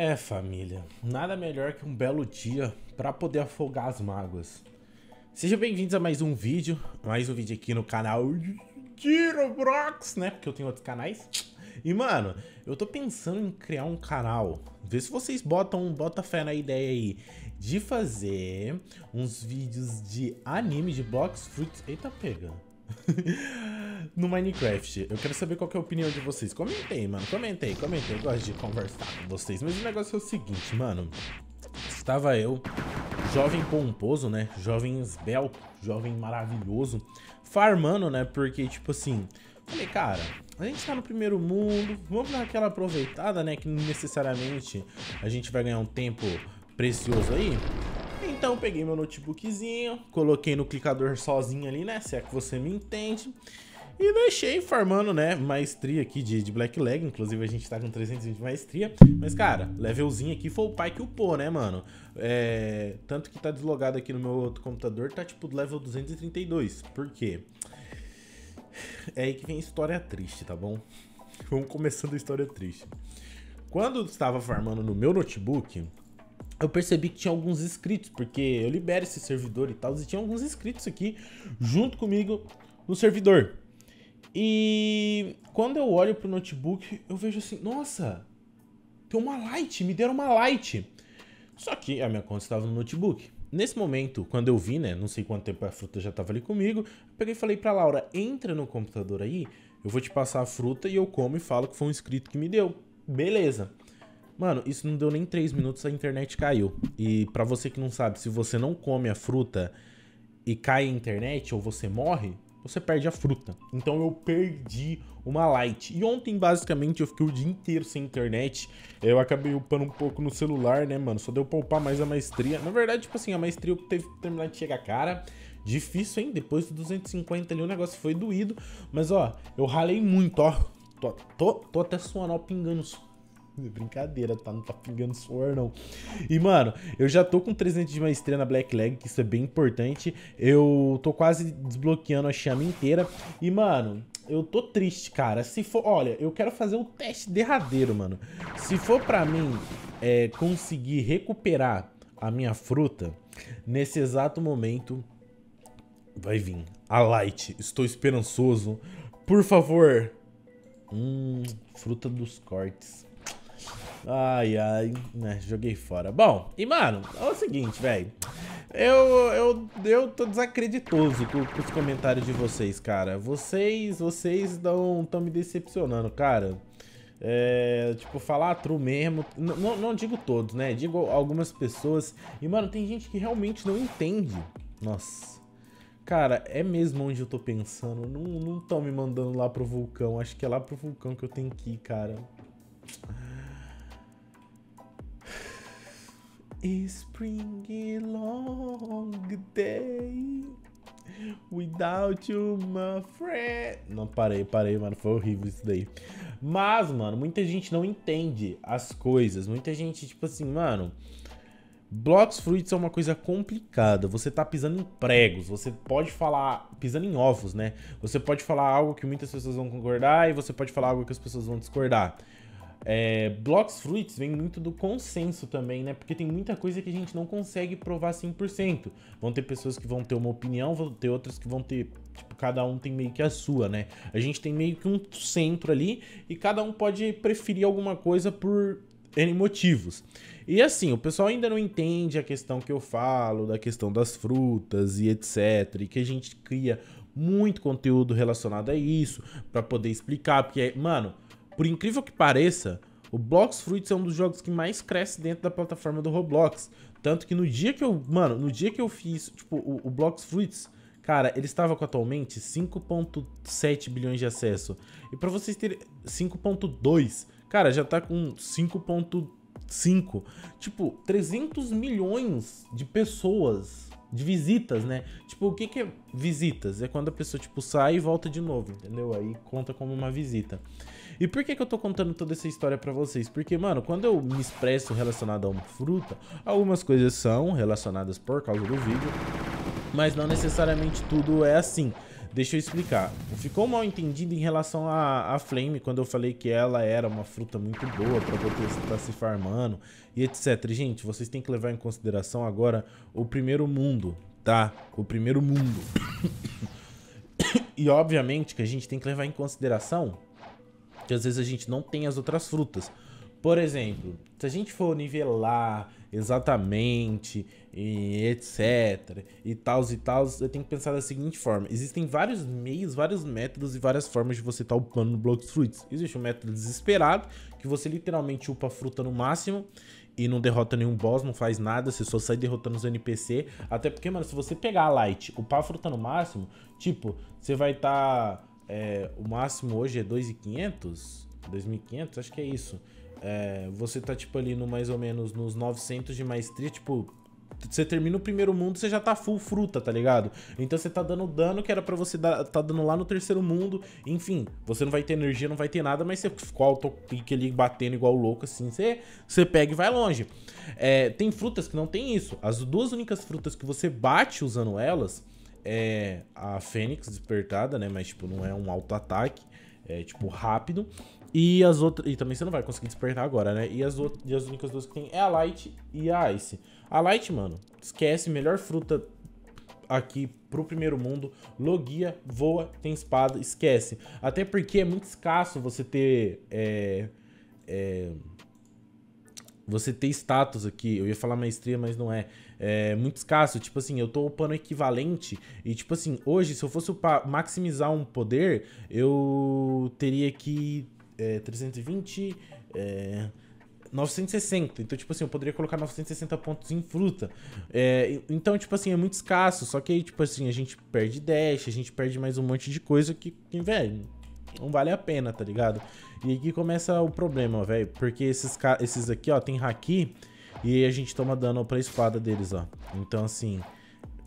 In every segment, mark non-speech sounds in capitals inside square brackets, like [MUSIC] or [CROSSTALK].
É, família, nada melhor que um belo dia para poder afogar as mágoas. Sejam bem-vindos a mais um vídeo, mais um vídeo aqui no canal Girobrox, né? Porque eu tenho outros canais. E, mano, eu tô pensando em criar um canal. Vê se vocês botam bota fé na ideia aí de fazer uns vídeos de anime de box fruits. Eita, pega. [LAUGHS] no Minecraft. Eu quero saber qual que é a opinião de vocês. Comentem, mano. Comentem, comentem. Gosto de conversar com vocês. Mas o negócio é o seguinte, mano. Estava eu, jovem pomposo, né? Jovem esbelto, jovem maravilhoso. Farmando, né? Porque, tipo assim... Falei, cara, a gente tá no primeiro mundo, vamos dar aquela aproveitada, né? Que necessariamente a gente vai ganhar um tempo precioso aí. Então peguei meu notebookzinho, coloquei no clicador sozinho ali, né? Se é que você me entende. E deixei farmando né, maestria aqui de, de Black Leg. Inclusive, a gente tá com 320 de maestria. Mas, cara, levelzinho aqui foi o pai que upou, né, mano? É, tanto que tá deslogado aqui no meu outro computador, tá tipo level 232. Por quê? É aí que vem história triste, tá bom? [LAUGHS] Vamos começando a história triste. Quando eu estava farmando no meu notebook, eu percebi que tinha alguns inscritos, porque eu libero esse servidor e tal, e tinha alguns inscritos aqui junto comigo no servidor. E quando eu olho pro notebook, eu vejo assim, nossa, tem uma light, me deram uma light. Só que a minha conta estava no notebook. Nesse momento, quando eu vi, né, não sei quanto tempo a fruta já estava ali comigo, eu peguei e falei pra Laura, entra no computador aí, eu vou te passar a fruta e eu como e falo que foi um inscrito que me deu. Beleza. Mano, isso não deu nem 3 minutos, a internet caiu. E para você que não sabe, se você não come a fruta e cai a internet ou você morre, você perde a fruta. Então eu perdi uma light. E ontem, basicamente, eu fiquei o dia inteiro sem internet. Eu acabei upando um pouco no celular, né, mano? Só deu pra upar mais a maestria. Na verdade, tipo assim, a maestria eu teve que terminar de chegar cara. Difícil, hein? Depois do 250 ali o negócio foi doído. Mas, ó, eu ralei muito, ó. Tô, tô, tô até suando, ó, pingando os [LAUGHS] Brincadeira, tá? Não tá pingando suor, não. E, mano, eu já tô com 300 de maestria na Black Leg, que isso é bem importante. Eu tô quase desbloqueando a chama inteira. E, mano, eu tô triste, cara. Se for... Olha, eu quero fazer o um teste derradeiro, mano. Se for pra mim é, conseguir recuperar a minha fruta, nesse exato momento vai vir a Light. Estou esperançoso. Por favor. Hum, fruta dos cortes. Ai, ai, né, joguei fora. Bom, e mano, é o seguinte, velho. Eu, eu, eu tô desacreditoso com, com, os comentários de vocês, cara. Vocês, vocês estão me decepcionando, cara. É, tipo, falar true mesmo. não digo todos, né? Digo algumas pessoas. E, mano, tem gente que realmente não entende. Nossa. Cara, é mesmo onde eu tô pensando. Não tão me mandando lá pro vulcão. Acho que é lá pro vulcão que eu tenho que ir, cara. Spring long day without you, my friend. Não, parei, parei, mano. Foi horrível isso daí. Mas, mano, muita gente não entende as coisas. Muita gente, tipo assim, mano. blocks fruits é uma coisa complicada. Você tá pisando em pregos, você pode falar pisando em ovos, né? Você pode falar algo que muitas pessoas vão concordar e você pode falar algo que as pessoas vão discordar. É, blocks fruits vem muito do consenso também, né? Porque tem muita coisa que a gente não consegue provar 100%. Vão ter pessoas que vão ter uma opinião, vão ter outras que vão ter. Tipo, cada um tem meio que a sua, né? A gente tem meio que um centro ali e cada um pode preferir alguma coisa por N motivos. E assim, o pessoal ainda não entende a questão que eu falo, da questão das frutas e etc. E que a gente cria muito conteúdo relacionado a isso para poder explicar, porque, mano por incrível que pareça, o Blox Fruits é um dos jogos que mais cresce dentro da plataforma do Roblox. Tanto que no dia que eu. Mano, no dia que eu fiz, tipo, o, o Blox Fruits, cara, ele estava com atualmente 5,7 bilhões de acesso. E para vocês terem. 5,2. Cara, já tá com 5,5. Tipo, 300 milhões de pessoas. De visitas, né? Tipo, o que, que é visitas? É quando a pessoa, tipo, sai e volta de novo, entendeu? Aí conta como uma visita. E por que, que eu tô contando toda essa história pra vocês? Porque, mano, quando eu me expresso relacionado a uma fruta, algumas coisas são relacionadas por causa do vídeo, mas não necessariamente tudo é assim. Deixa eu explicar. Ficou mal entendido em relação à Flame, quando eu falei que ela era uma fruta muito boa para poder estar se farmando e etc. Gente, vocês têm que levar em consideração agora o primeiro mundo, tá? O primeiro mundo. [COUGHS] e obviamente que a gente tem que levar em consideração que às vezes a gente não tem as outras frutas. Por exemplo, se a gente for nivelar exatamente e etc e tal e tal, eu tenho que pensar da seguinte forma: existem vários meios, vários métodos e várias formas de você estar tá upando no Blood Fruits. Existe o um método desesperado, que você literalmente upa a fruta no máximo e não derrota nenhum boss, não faz nada, você só sai derrotando os NPC. Até porque, mano, se você pegar a Light, upar a fruta no máximo, tipo, você vai estar. Tá é, o máximo hoje é 2,500, 2.500, acho que é isso. É, você tá, tipo, ali no mais ou menos nos 900 de maestria, tipo, você termina o primeiro mundo, você já tá full fruta, tá ligado? Então você tá dando dano que era para você dar, tá dando lá no terceiro mundo. Enfim, você não vai ter energia, não vai ter nada, mas você ficou auto-clique ali batendo igual louco, assim, você, você pega e vai longe. É, tem frutas que não tem isso. As duas únicas frutas que você bate usando elas é a Fênix despertada, né? Mas, tipo, não é um auto-ataque. É, tipo, rápido. E as outras. E também você não vai conseguir despertar agora, né? E as, outras, e as únicas duas que tem é a Light e a Ice. A Light, mano, esquece, melhor fruta aqui pro primeiro mundo. Logia, voa, tem espada, esquece. Até porque é muito escasso você ter. É, é, você ter status aqui, eu ia falar maestria, mas não é. É muito escasso. Tipo assim, eu tô upando equivalente. E, tipo assim, hoje, se eu fosse upar, maximizar um poder, eu teria que. É, 320. É, 960. Então, tipo assim, eu poderia colocar 960 pontos em fruta. É, então, tipo assim, é muito escasso. Só que aí, tipo assim, a gente perde dash, a gente perde mais um monte de coisa que, que velho, não vale a pena, tá ligado? E aqui começa o problema, velho, porque esses, esses aqui, ó, tem haki e a gente toma dano pra espada deles, ó. Então, assim,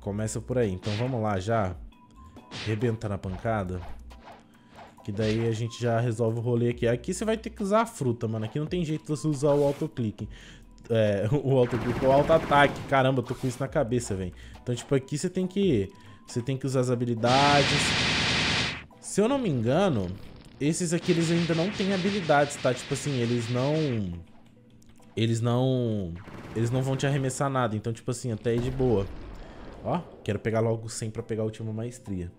começa por aí. Então vamos lá já, rebentar na pancada. Que daí a gente já resolve o rolê aqui. Aqui você vai ter que usar a fruta, mano. Aqui não tem jeito você usar o autoclique. É, [LAUGHS] o autoclique, o auto-ataque. Caramba, eu tô com isso na cabeça, velho. Então, tipo, aqui você tem que... Você tem que usar as habilidades... Se eu não me engano, esses aqui eles ainda não têm habilidades, tá? Tipo assim, eles não... Eles não... Eles não vão te arremessar nada. Então, tipo assim, até é de boa. Ó, quero pegar logo 100 pra pegar a última maestria.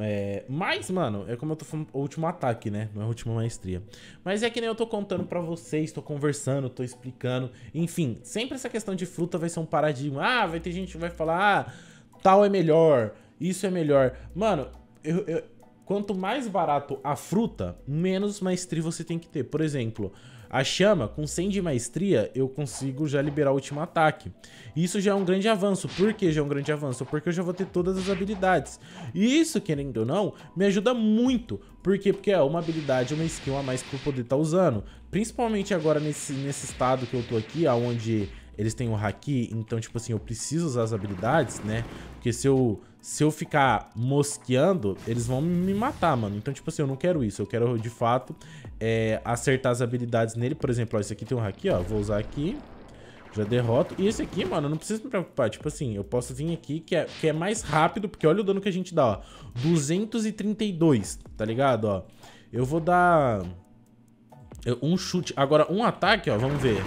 É, mas, mano, é como eu tô falando, o último ataque, né? Não é a última maestria. Mas é que nem eu tô contando pra vocês, tô conversando, tô explicando. Enfim, sempre essa questão de fruta vai ser um paradigma. Ah, vai ter gente que vai falar, ah, tal é melhor, isso é melhor. Mano, eu, eu Quanto mais barato a fruta, menos maestria você tem que ter. Por exemplo, a chama, com 100 de maestria, eu consigo já liberar o último ataque. Isso já é um grande avanço. Por que já é um grande avanço? Porque eu já vou ter todas as habilidades. E isso, querendo ou não, me ajuda muito. Por quê? Porque é uma habilidade, uma skill a mais que eu poder estar tá usando. Principalmente agora nesse, nesse estado que eu tô aqui, aonde eles têm o Haki. Então, tipo assim, eu preciso usar as habilidades, né? Porque se eu se eu ficar mosqueando, eles vão me matar, mano. Então, tipo assim, eu não quero isso. Eu quero, de fato, é, acertar as habilidades nele. Por exemplo, ó, esse aqui tem um haki, ó. Vou usar aqui. Já derroto. E esse aqui, mano, eu não preciso me preocupar. Tipo assim, eu posso vir aqui, que é, que é mais rápido, porque olha o dano que a gente dá, ó. 232, tá ligado, ó? Eu vou dar... Um chute. Agora, um ataque, ó, vamos ver.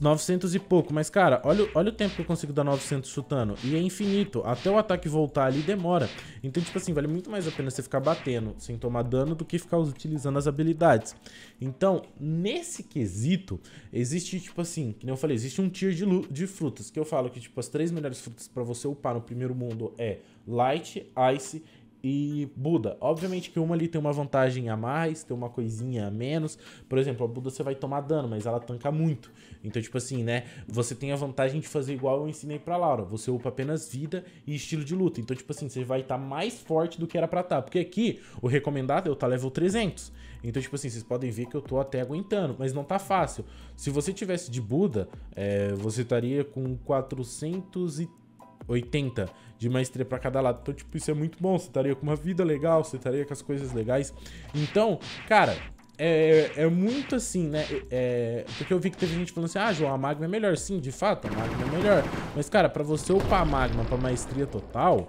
900 e pouco, mas cara, olha, olha o tempo que eu consigo dar 900 chutando. E é infinito, até o ataque voltar ali demora. Então, tipo assim, vale muito mais a pena você ficar batendo sem tomar dano do que ficar utilizando as habilidades. Então, nesse quesito, existe, tipo assim, que nem eu falei, existe um tier de, de frutas, que eu falo que, tipo, as três melhores frutas para você upar no primeiro mundo é Light, Ice e Buda. Obviamente que uma ali tem uma vantagem a mais, tem uma coisinha a menos. Por exemplo, a Buda você vai tomar dano, mas ela tanca muito. Então, tipo assim, né? Você tem a vantagem de fazer igual eu ensinei pra Laura. Você upa apenas vida e estilo de luta. Então, tipo assim, você vai estar tá mais forte do que era pra estar. Tá. Porque aqui, o recomendado é eu estar tá level 300. Então, tipo assim, vocês podem ver que eu tô até aguentando, mas não tá fácil. Se você tivesse de Buda, é, você estaria com 430. 80 de maestria para cada lado. Então, tipo, isso é muito bom. Você estaria com uma vida legal, você estaria com as coisas legais. Então, cara, é, é muito assim, né? É, é porque eu vi que teve gente falando assim, ah, João, a Magma é melhor. Sim, de fato, a Magma é melhor. Mas, cara, para você upar a Magma pra maestria total,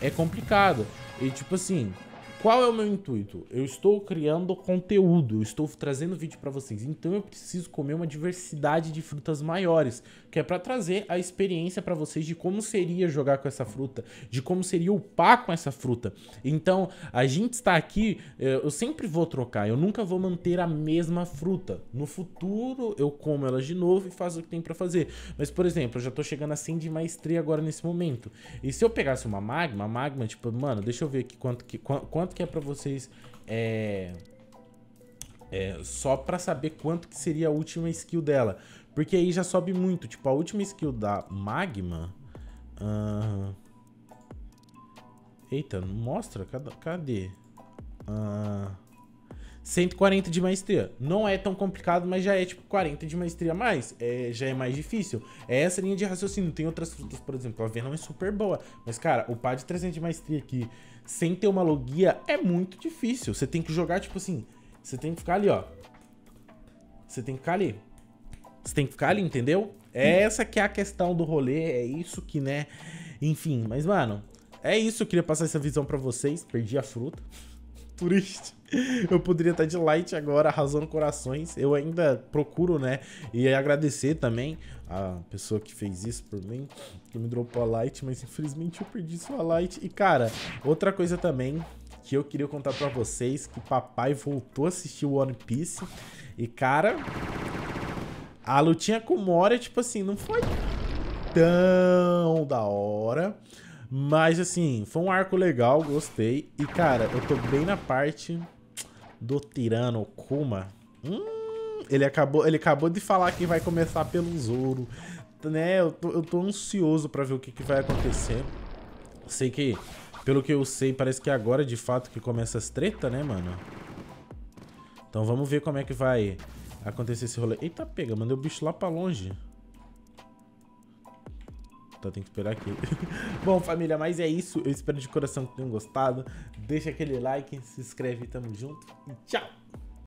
é complicado. E, tipo assim, qual é o meu intuito? Eu estou criando conteúdo, eu estou trazendo vídeo para vocês, então eu preciso comer uma diversidade de frutas maiores, que é para trazer a experiência para vocês de como seria jogar com essa fruta, de como seria upar com essa fruta. Então, a gente está aqui, eh, eu sempre vou trocar, eu nunca vou manter a mesma fruta. No futuro, eu como ela de novo e faço o que tem para fazer. Mas, por exemplo, eu já estou chegando a 100 de maestria agora nesse momento. E se eu pegasse uma magma, magma, tipo, mano, deixa eu ver aqui quanto que... Quanto quanto que é para vocês é, é, só para saber quanto que seria a última skill dela. Porque aí já sobe muito. Tipo, a última skill da Magma... Uh... Eita, não mostra? Cadê? Uh... 140 de maestria. Não é tão complicado, mas já é tipo 40 de maestria a mais. É, já é mais difícil. É essa linha de raciocínio. Tem outras frutas, por exemplo, a Venom é super boa. Mas, cara, o par de 300 de maestria aqui, sem ter uma logia, é muito difícil. Você tem que jogar, tipo assim, você tem que ficar ali, ó. Você tem que ficar ali. Você tem que ficar ali, entendeu? É essa que é a questão do rolê, é isso que, né? Enfim, mas, mano, é isso. Eu queria passar essa visão para vocês. Perdi a fruta triste. [LAUGHS] Eu poderia estar de light agora, arrasando corações. Eu ainda procuro, né? E agradecer também a pessoa que fez isso por mim, que me dropou a light, mas infelizmente eu perdi sua light. E cara, outra coisa também que eu queria contar para vocês, que papai voltou a assistir One Piece. E cara, a lutinha com Mora, tipo assim, não foi tão da hora. Mas, assim, foi um arco legal, gostei. E, cara, eu tô bem na parte do Tirano Kuma. Hum, ele acabou, ele acabou de falar que vai começar pelo Zoro. Né, eu tô, eu tô ansioso pra ver o que, que vai acontecer. Sei que, pelo que eu sei, parece que agora de fato que começa as treta, né, mano? Então vamos ver como é que vai acontecer esse rolê. Eita, pega, mandei o bicho lá pra longe. Tá, tem que esperar aqui. [LAUGHS] Bom, família, mas é isso. Eu espero de coração que tenham gostado. Deixa aquele like, se inscreve, tamo junto e tchau!